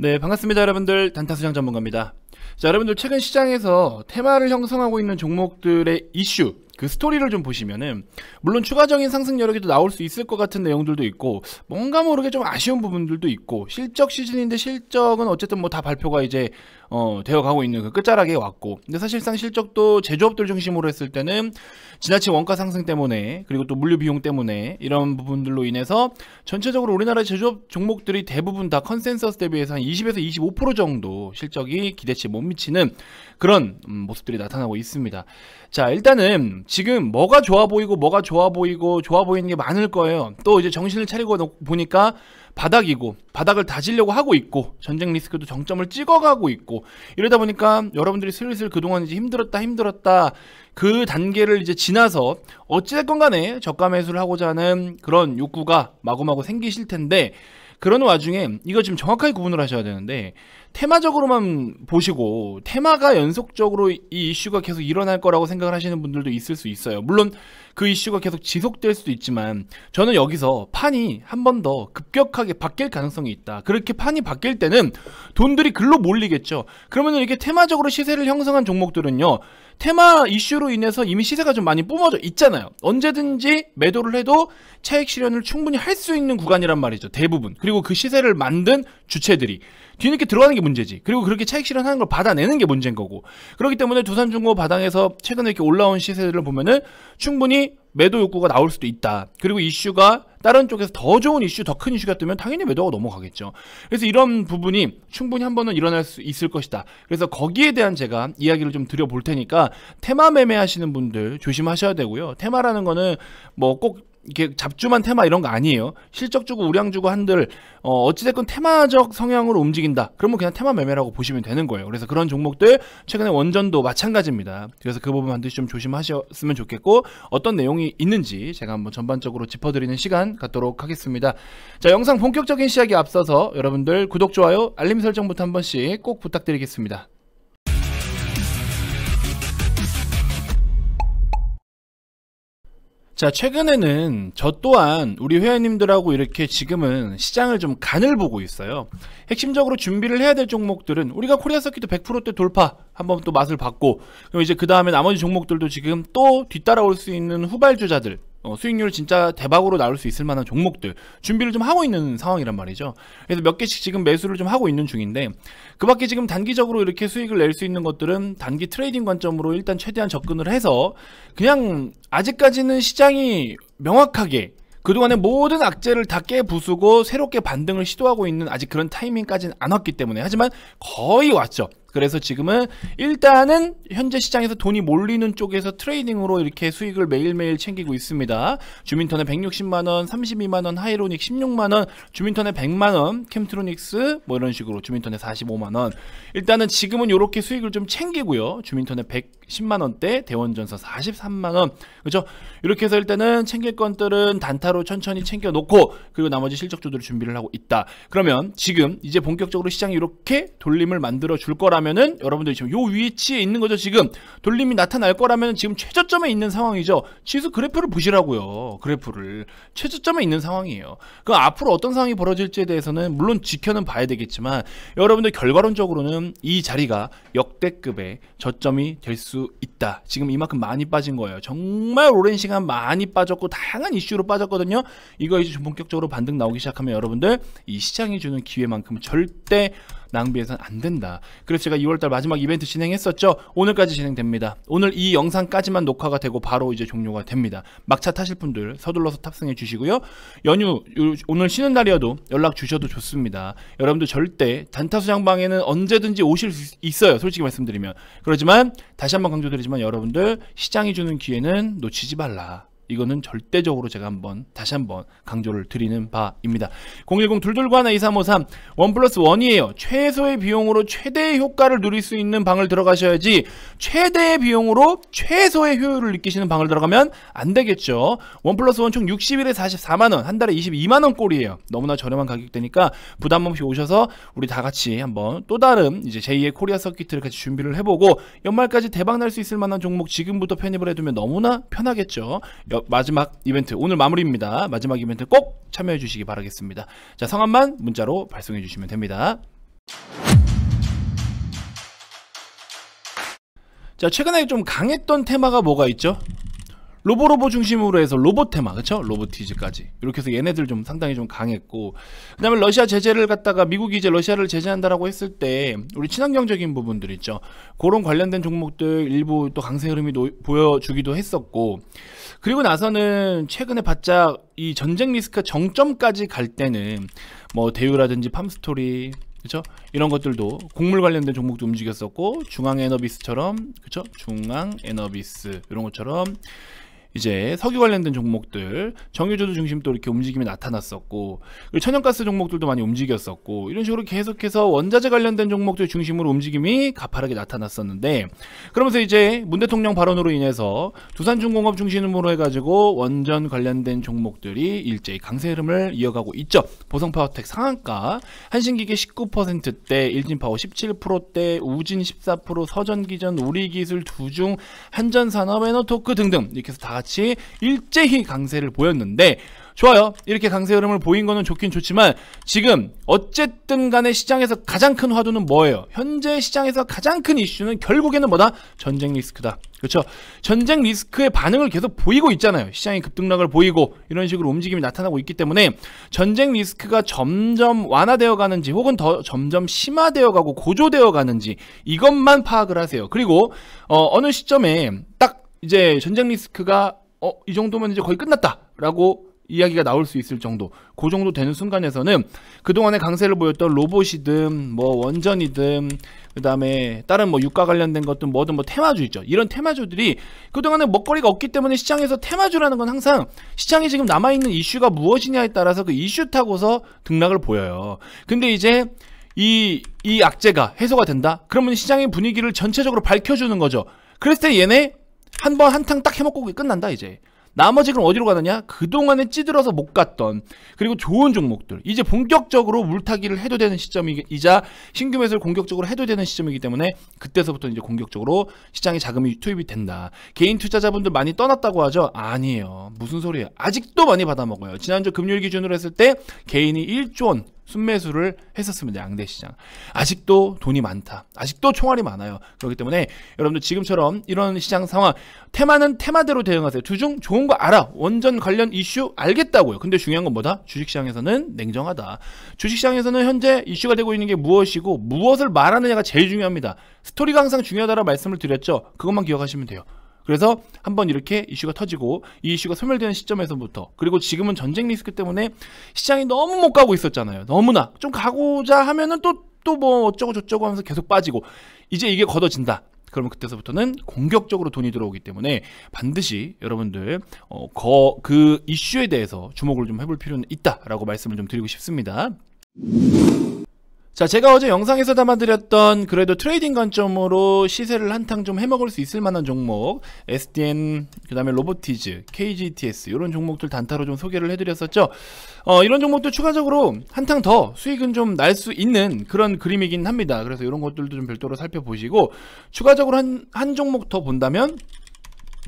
네, 반갑습니다, 여러분들. 단타수장 전문가입니다. 자, 여러분들 최근 시장에서 테마를 형성하고 있는 종목들의 이슈, 그 스토리를 좀 보시면은 물론 추가적인 상승 여력이도 나올 수 있을 것 같은 내용들도 있고 뭔가 모르게 좀 아쉬운 부분들도 있고 실적 시즌인데 실적은 어쨌든 뭐 다 발표가 이제 어 되어 가고 있는 그 끝자락에 왔고 근데 사실상 실적도 제조업들 중심으로 했을 때는 지나친 원가 상승 때문에 그리고 또 물류 비용 때문에 이런 부분들로 인해서 전체적으로 우리나라 제조업 종목들이 대부분 다 컨센서스 대비해서 한 20에서 25% 정도 실적이 기대치 미칠지 못 미치는 그런 음, 모습들이 나타나고 있습니다. 자 일단은 지금 뭐가 좋아 보이고 뭐가 좋아 보이고 좋아 보이는 게 많을 거예요. 또 이제 정신을 차리고 보니까 바닥이고 바닥을 다지려고 하고 있고 전쟁 리스크도 정점을 찍어가고 있고 이러다 보니까 여러분들이 슬슬 그동안 이제 힘들었다 힘들었다 그 단계를 이제 지나서 어찌됐건 간에 저가 매수를 하고자 하는 그런 욕구가 마구마구 생기실 텐데 그런 와중에 이거 지금 정확하게 구분을 하셔야 되는데 테마적으로만 보시고 테마가 연속적으로 이 이슈가 계속 일어날 거라고 생각을 하시는 분들도 있을 수 있어요. 물론 그 이슈가 계속 지속될 수도 있지만 저는 여기서 판이 한 번 더 급격하게 바뀔 가능성이 있다. 그렇게 판이 바뀔 때는 돈들이 글로 몰리겠죠. 그러면 이렇게 테마적으로 시세를 형성한 종목들은요. 테마 이슈로 인해서 이미 시세가 좀 많이 뿜어져 있잖아요. 언제든지 매도를 해도 차익 실현을 충분히 할 수 있는 구간이란 말이죠. 대부분. 그리고 그 시세를 만든 주체들이. 뒤늦게 들어가는 게 문제지. 그리고 그렇게 차익 실현하는 걸 받아내는 게 문제인 거고. 그렇기 때문에 두산중고 바닥에서 최근에 이렇게 올라온 시세들을 보면은 충분히 매도 욕구가 나올 수도 있다. 그리고 이슈가 다른 쪽에서 더 좋은 이슈, 더 큰 이슈가 뜨면 당연히 매도가 넘어가겠죠. 그래서 이런 부분이 충분히 한 번은 일어날 수 있을 것이다. 그래서 거기에 대한 제가 이야기를 좀 드려볼 테니까 테마 매매하시는 분들 조심하셔야 되고요. 테마라는 거는 뭐꼭 이게 잡주만 테마 이런 거 아니에요. 실적 주고 우량 주고 한들 어, 어찌됐건 테마적 성향으로 움직인다. 그러면 그냥 테마 매매라고 보시면 되는 거예요. 그래서 그런 종목들 최근에 원전도 마찬가지입니다. 그래서 그 부분 반드시 좀 조심하셨으면 좋겠고 어떤 내용이 있는지 제가 한번 전반적으로 짚어드리는 시간 갖도록 하겠습니다. 자 영상 본격적인 시작에 앞서서 여러분들 구독, 좋아요, 알림 설정부터 한 번씩 꼭 부탁드리겠습니다. 자 최근에는 저 또한 우리 회원님들하고 이렇게 지금은 시장을 좀 간을 보고 있어요 핵심적으로 준비를 해야 될 종목들은 우리가 코리아 서킷도 1 0 0 때 돌파 한번 또 맛을 봤고 그럼 이제 그 다음에 나머지 종목들도 지금 또 뒤따라올 수 있는 후발주자들 어, 수익률 진짜 대박으로 나올 수 있을 만한 종목들 준비를 좀 하고 있는 상황이란 말이죠. 그래서 몇 개씩 지금 매수를 좀 하고 있는 중인데 그 밖에 지금 단기적으로 이렇게 수익을 낼 수 있는 것들은 단기 트레이딩 관점으로 일단 최대한 접근을 해서 그냥 아직까지는 시장이 명확하게 그동안의 모든 악재를 다 깨부수고 새롭게 반등을 시도하고 있는 아직 그런 타이밍까지는 안 왔기 때문에 하지만 거의 왔죠. 그래서 지금은 일단은 현재 시장에서 돈이 몰리는 쪽에서 트레이딩으로 이렇게 수익을 매일매일 챙기고 있습니다. 주민턴에 160만원, 32만원, 하이로닉 16만원, 주민턴에 100만원, 캠트로닉스 뭐 이런 식으로 주민턴에 45만원 일단은 지금은 이렇게 수익을 좀 챙기고요. 주민턴에 110만원대, 대원전서 43만원 그죠? 이렇게 해서 일단은 챙길 건들은 단타로 천천히 챙겨놓고 그리고 나머지 실적조들을 준비를 하고 있다. 그러면 지금 이제 본격적으로 시장이 이렇게 돌림을 만들어 줄 거라 거라면은 여러분들이 지금 요 위치에 있는 거죠 지금 돌림이 나타날 거라면 지금 최저점에 있는 상황이죠 지수 그래프를 보시라고요 그래프를 최저점에 있는 상황이에요 그 앞으로 어떤 상황이 벌어질지에 대해서는 물론 지켜는 봐야 되겠지만 여러분들 결과론적으로는 이 자리가 역대급의 저점이 될 수 있다 지금 이만큼 많이 빠진 거예요 정말 오랜 시간 많이 빠졌고 다양한 이슈로 빠졌거든요 이거 이제 본격적으로 반등 나오기 시작하면 여러분들 이 시장이 주는 기회만큼 절대 낭비해서는 안 된다 그래서 제가 2월달 마지막 이벤트 진행했었죠. 오늘까지 진행됩니다. 오늘 이 영상까지만 녹화가 되고 바로 이제 종료가 됩니다. 막차 타실 분들 서둘러서 탑승해 주시고요. 연휴 오늘 쉬는 날이어도 연락 주셔도 좋습니다. 여러분들 절대 단타수 장방에는 언제든지 오실 수 있어요. 솔직히 말씀드리면 그러지만 다시 한번 강조드리지만 여러분들 시장이 주는 기회는 놓치지 말라. 이거는 절대적으로 제가 한번 다시 한번 강조를 드리는 바입니다. 010 2 2 1 2353 1 플러스 1이에요. 최소의 비용으로 최대의 효과를 누릴 수 있는 방을 들어가셔야지 최대의 비용으로 최소의 효율을 느끼시는 방을 들어가면 안 되겠죠. 1 플러스 1총 60일에 44만원 한 달에 22만원 꼴이에요. 너무나 저렴한 가격대니까 부담 없이 오셔서 우리 다 같이 한번 또 다른 이제 제2의 코리아 서킷을 같이 준비를 해보고 연말까지 대박 날 수 있을 만한 종목 지금부터 편입을 해두면 너무나 편하겠죠. 마지막 이벤트 오늘 마무리입니다. 마지막 이벤트 꼭 참여해 주시기 바라겠습니다. 자 성함만 문자로 발송해 주시면 됩니다. 자 최근에 좀 강했던 테마가 뭐가 있죠? 로보로보 중심으로 해서 로봇 테마 그쵸 로보티즈까지 이렇게 해서 얘네들 좀 상당히 좀 강했고 그 다음에 러시아 제재를 갖다가 미국이 이제 러시아를 제재한다라고 했을 때 우리 친환경적인 부분들 있죠 그런 관련된 종목들 일부 또 강세 흐름이 노, 보여주기도 했었고 그리고 나서는 최근에 바짝 이 전쟁 리스크 정점까지 갈 때는 뭐 대유라든지 팜스토리 그쵸? 이런 것들도 곡물 관련된 종목도 움직였었고 중앙에너비스처럼 그쵸? 중앙에너비스 이런 것처럼 이제 석유 관련된 종목들 정유주도 중심 또 이렇게 움직임이 나타났었고 천연가스 종목들도 많이 움직였었고 이런 식으로 계속해서 원자재 관련된 종목들 중심으로 움직임이 가파르게 나타났었는데 그러면서 이제 문 대통령 발언으로 인해서 두산중공업 중심으로 해가지고 원전 관련된 종목들이 일제히 강세 흐름을 이어가고 있죠 보성파워텍 상한가 한신기계 19%대 일진파워 17%대 우진 14% 서전기전 우리기술 두중 한전산업 에너토크 등등 이렇게 해서 다 같이 일제히 강세를 보였는데 좋아요. 이렇게 강세 흐름을 보인 거는 좋긴 좋지만 지금 어쨌든 간에 시장에서 가장 큰 화두는 뭐예요? 현재 시장에서 가장 큰 이슈는 결국에는 뭐다? 전쟁 리스크다. 그렇죠? 전쟁 리스크의 반응을 계속 보이고 있잖아요. 시장이 급등락을 보이고 이런 식으로 움직임이 나타나고 있기 때문에 전쟁 리스크가 점점 완화되어 가는지 혹은 더 점점 심화되어 가고 고조되어 가는지 이것만 파악을 하세요. 그리고 어, 어느 시점에 딱 이제 전쟁 리스크가 어, 이 정도면 이제 거의 끝났다라고 이야기가 나올 수 있을 정도 그 정도 되는 순간에서는 그동안의 강세를 보였던 로봇이든 뭐 원전이든 그 다음에 다른 뭐 유가 관련된 것든 뭐든 뭐 테마주 있죠 이런 테마주들이 그동안에 먹거리가 없기 때문에 시장에서 테마주라는 건 항상 시장에 지금 남아있는 이슈가 무엇이냐에 따라서 그 이슈 타고서 등락을 보여요 근데 이제 이, 이 악재가 해소가 된다? 그러면 시장의 분위기를 전체적으로 밝혀주는 거죠 그랬을 때 얘네 한번 한탕 딱 해먹고 끝난다 이제. 나머지 그럼 어디로 가느냐? 그동안에 찌들어서 못 갔던 그리고 좋은 종목들 이제 본격적으로 물타기를 해도 되는 시점이자 신규 매수를 공격적으로 해도 되는 시점이기 때문에 그때서부터 이제 공격적으로 시장에 자금이 투입이 된다 개인 투자자분들 많이 떠났다고 하죠? 아니에요 무슨 소리예요 아직도 많이 받아먹어요 지난주 금요일 기준으로 했을 때 개인이 1조 원 순매수를 했었습니다. 양대시장. 아직도 돈이 많다. 아직도 총알이 많아요. 그렇기 때문에 여러분들 지금처럼 이런 시장 상황 테마는 테마대로 대응하세요. 두 중 좋은 거 알아. 원전 관련 이슈 알겠다고요. 근데 중요한 건 뭐다? 주식시장에서는 냉정하다. 주식시장에서는 현재 이슈가 되고 있는 게 무엇이고 무엇을 말하느냐가 제일 중요합니다. 스토리가 항상 중요하다라고 말씀을 드렸죠. 그것만 기억하시면 돼요. 그래서 한번 이렇게 이슈가 터지고 이 이슈가 소멸되는 시점에서부터 그리고 지금은 전쟁 리스크 때문에 시장이 너무 못 가고 있었잖아요. 너무나 좀 가고자 하면은 또 또 뭐 어쩌고 저쩌고 하면서 계속 빠지고 이제 이게 걷어진다. 그러면 그때서부터는 공격적으로 돈이 들어오기 때문에 반드시 여러분들 어, 거, 그 이슈에 대해서 주목을 좀 해볼 필요는 있다라고 말씀을 좀 드리고 싶습니다. 자, 제가 어제 영상에서 담아드렸던 그래도 트레이딩 관점으로 시세를 한탕 좀 해먹을 수 있을 만한 종목 SDN, 그 다음에 로보티즈, KGTS 이런 종목들 단타로 좀 소개를 해드렸었죠. 어, 이런 종목도 추가적으로 한탕 더 수익은 좀 날 수 있는 그런 그림이긴 합니다. 그래서 이런 것들도 좀 별도로 살펴보시고 추가적으로 한, 한 종목 더 본다면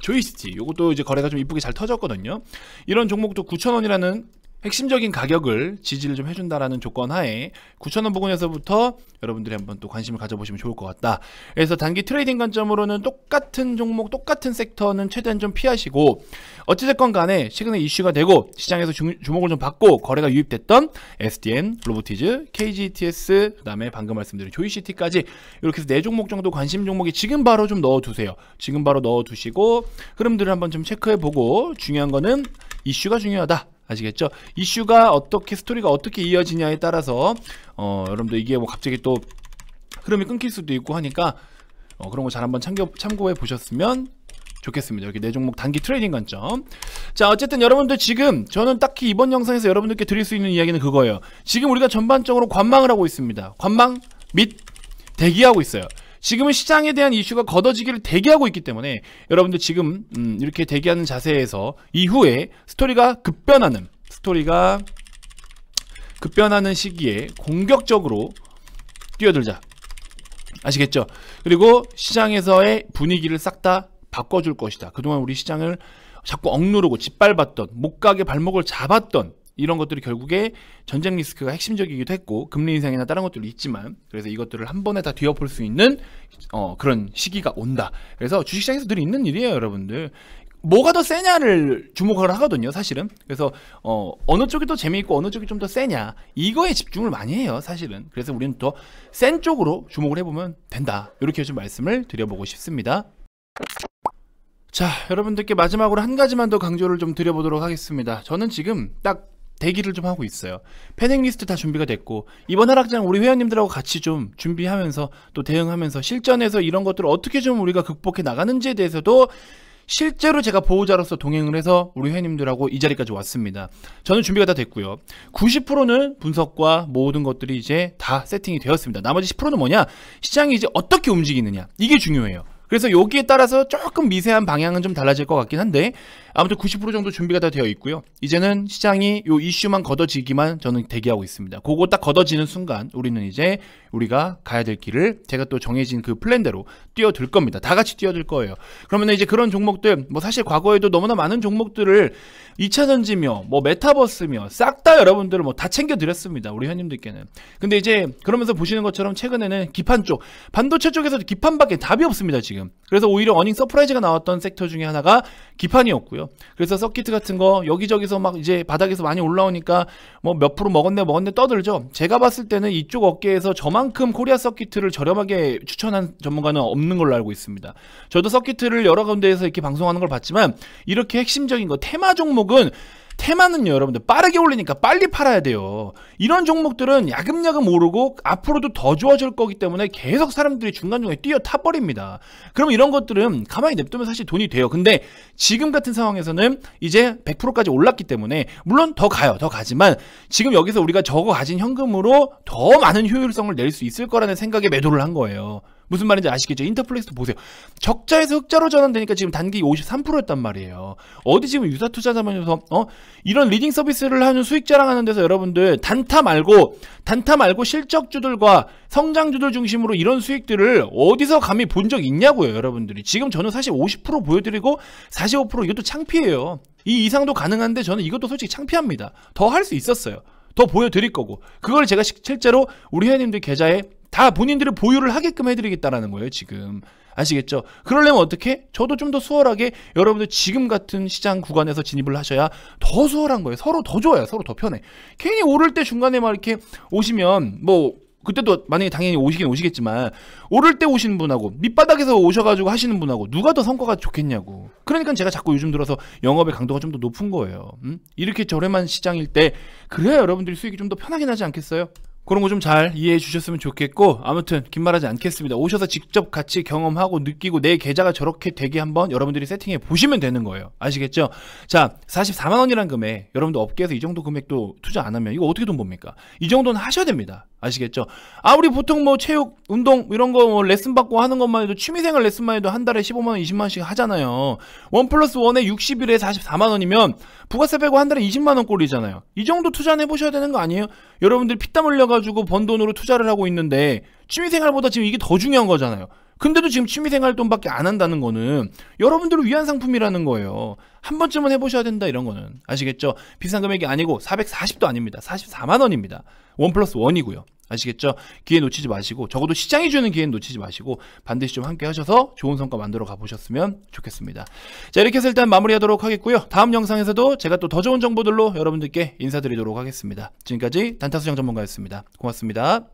조이스티 요것도 이제 거래가 좀 이쁘게 잘 터졌거든요 이런 종목도 9,000원이라는 핵심적인 가격을 지지를 좀 해준다라는 조건 하에 9,000원 부근에서부터 여러분들이 한번 또 관심을 가져보시면 좋을 것 같다. 그래서 단기 트레이딩 관점으로는 똑같은 종목, 똑같은 섹터는 최대한 좀 피하시고 어찌됐건 간에 최근에 이슈가 되고 시장에서 주, 목을좀 받고 거래가 유입됐던 SDN, 로보티즈, KGTS, 그 다음에 방금 말씀드린 조이시티까지 이렇게 해서 네 종목 정도 관심 종목이 지금 바로 좀 넣어두세요. 지금 바로 넣어두시고 흐름들을 한번 좀 체크해보고 중요한 거는 이슈가 중요하다. 아시겠죠? 이슈가 어떻게 스토리가 어떻게 이어지냐에 따라서 어, 여러분들 이게 뭐 갑자기 또 흐름이 끊길 수도 있고 하니까 어, 그런 거 잘 한번 참고, 참고해 보셨으면 좋겠습니다. 이렇게 내 종목 단기 트레이딩 관점. 자, 어쨌든 여러분들 지금 저는 딱히 이번 영상에서 여러분들께 드릴 수 있는 이야기는 그거예요. 지금 우리가 전반적으로 관망을 하고 있습니다. 관망 및 대기하고 있어요. 지금은 시장에 대한 이슈가 걷어지기를 대기하고 있기 때문에 여러분들 지금 음, 이렇게 대기하는 자세에서 이후에 스토리가 급변하는 스토리가 급변하는 시기에 공격적으로 뛰어들자 아시겠죠? 그리고 시장에서의 분위기를 싹 다 바꿔줄 것이다 그동안 우리 시장을 자꾸 억누르고 짓밟았던 못 가게 발목을 잡았던 이런 것들이 결국에 전쟁 리스크가 핵심적이기도 했고 금리 인상이나 다른 것들도 있지만 그래서 이것들을 한 번에 다 뒤엎을 수 있는 어, 그런 시기가 온다. 그래서 주식시장에서 늘 있는 일이에요, 여러분들. 뭐가 더 세냐를 주목을 하거든요, 사실은. 그래서 어, 어느 쪽이 더 재미있고 어느 쪽이 좀 더 세냐 이거에 집중을 많이 해요, 사실은. 그래서 우리는 더 센 쪽으로 주목을 해보면 된다. 이렇게 좀 말씀을 드려보고 싶습니다. 자, 여러분들께 마지막으로 한 가지만 더 강조를 좀 드려보도록 하겠습니다. 저는 지금 딱 대기를 좀 하고 있어요. 패닉 리스트 다 준비가 됐고 이번 하락장 우리 회원님들하고 같이 좀 준비하면서 또 대응하면서 실전에서 이런 것들을 어떻게 좀 우리가 극복해 나가는지에 대해서도 실제로 제가 보호자로서 동행을 해서 우리 회원님들하고 이 자리까지 왔습니다. 저는 준비가 다 됐고요. 90%는 분석과 모든 것들이 이제 다 세팅이 되었습니다. 나머지 10%는 뭐냐? 시장이 이제 어떻게 움직이느냐. 이게 중요해요. 그래서 여기에 따라서 조금 미세한 방향은 좀 달라질 것 같긴 한데 아무튼 90% 정도 준비가 다 되어 있고요. 이제는 시장이 요 이슈만 걷어지기만 저는 대기하고 있습니다. 그거 딱 걷어지는 순간 우리는 이제 우리가 가야 될 길을 제가 또 정해진 그 플랜대로 뛰어들 겁니다. 다 같이 뛰어들 거예요. 그러면 이제 그런 종목들 뭐 사실 과거에도 너무나 많은 종목들을 2차 전지며 뭐 메타버스며 싹 다 여러분들을 뭐 다 챙겨 드렸습니다. 우리 회원님들께는. 근데 이제 그러면서 보시는 것처럼 최근에는 기판 쪽 반도체 쪽에서도 기판밖에 답이 없습니다. 지금. 지금. 그래서 오히려 어닝 서프라이즈가 나왔던 섹터 중에 하나가 기판이었고요. 그래서 서킷 트 같은 거 여기저기서 막 이제 바닥에서 많이 올라오니까 뭐 몇 프로 먹었네 먹었네 떠들죠. 제가 봤을 때는 이쪽 업계에서 저만큼 코리아 서킷트를 저렴하게 추천한 전문가는 없는 걸로 알고 있습니다. 저도 서킷트를 여러 군데에서 이렇게 방송하는 걸 봤지만 이렇게 핵심적인 거 테마 종목은 테마는요 여러분들 빠르게 올리니까 빨리 팔아야 돼요 이런 종목들은 야금야금 오르고 앞으로도 더 좋아질 거기 때문에 계속 사람들이 중간중간에 뛰어타버립니다 그럼 이런 것들은 가만히 냅두면 사실 돈이 돼요 근데 지금 같은 상황에서는 이제 100%까지 올랐기 때문에 물론 더 가요 더 가지만 지금 여기서 우리가 적어 가진 현금으로 더 많은 효율성을 낼 수 있을 거라는 생각에 매도를 한 거예요 무슨 말인지 아시겠죠? 인터플렉스도 보세요. 적자에서 흑자로 전환되니까 지금 단기 53%였단 말이에요. 어디 지금 유사 투자자만해서 어? 이런 리딩 서비스를 하는 수익 자랑하는 데서 여러분들 단타 말고 단타 말고 실적주들과 성장주들 중심으로 이런 수익들을 어디서 감히 본 적 있냐고요, 여러분들이. 지금 저는 사실 50% 보여드리고 45% 이것도 창피해요. 이 이상도 가능한데 저는 이것도 솔직히 창피합니다. 더 할 수 있었어요. 더 보여드릴 거고 그걸 제가 실제로 우리 회원님들 계좌에 다 본인들을 보유를 하게끔 해드리겠다라는 거예요 지금 아시겠죠? 그러려면 어떻게? 저도 좀 더 수월하게 여러분들 지금 같은 시장 구간에서 진입을 하셔야 더 수월한 거예요 서로 더 좋아요 서로 더 편해 괜히 오를 때 중간에 막 이렇게 오시면 뭐 그때도 만약에 당연히 오시긴 오시겠지만 오를 때 오시는 분하고 밑바닥에서 오셔가지고 하시는 분하고 누가 더 성과가 좋겠냐고 그러니까 제가 자꾸 요즘 들어서 영업의 강도가 좀 더 높은 거예요 음? 이렇게 저렴한 시장일 때 그래야 여러분들이 수익이 좀 더 편하게 나지 않겠어요? 그런 거 좀 잘 이해해 주셨으면 좋겠고 아무튼 긴말하지 않겠습니다. 오셔서 직접 같이 경험하고 느끼고 내 계좌가 저렇게 되게 한번 여러분들이 세팅해 보시면 되는 거예요. 아시겠죠? 자 44만원이란 금액 여러분들 업계에서 이 정도 금액도 투자 안 하면 이거 어떻게 돈 봅니까? 이 정도는 하셔야 됩니다. 아시겠죠? 아무리 보통 뭐 체육 운동 이런 거뭐 레슨 받고 하는 것만 해도 취미생활 레슨만 해도 한 달에 15만 원, 20만 원씩 하잖아요. 원 플러스 원에 60일에 44만 원이면 부가세 빼고 한 달에 20만 원 꼴이잖아요. 이 정도 투자해 보셔야 되는 거 아니에요? 여러분들 피땀 흘려 가지고 번 돈으로 투자를 하고 있는데 취미생활보다 지금 이게 더 중요한 거잖아요. 근데도 지금 취미생활 돈밖에 안 한다는 거는 여러분들을 위한 상품이라는 거예요. 한 번쯤은 해보셔야 된다 이런 거는 아시겠죠? 비싼 금액이 아니고 440도 아닙니다. 44만 원입니다. 원 플러스 원이고요. 아시겠죠? 기회 놓치지 마시고 적어도 시장이 주는 기회는 놓치지 마시고 반드시 좀 함께 하셔서 좋은 성과 만들어 가보셨으면 좋겠습니다. 자 이렇게 해서 일단 마무리하도록 하겠고요. 다음 영상에서도 제가 또 더 좋은 정보들로 여러분들께 인사드리도록 하겠습니다. 지금까지 단타수정 전문가였습니다. 고맙습니다.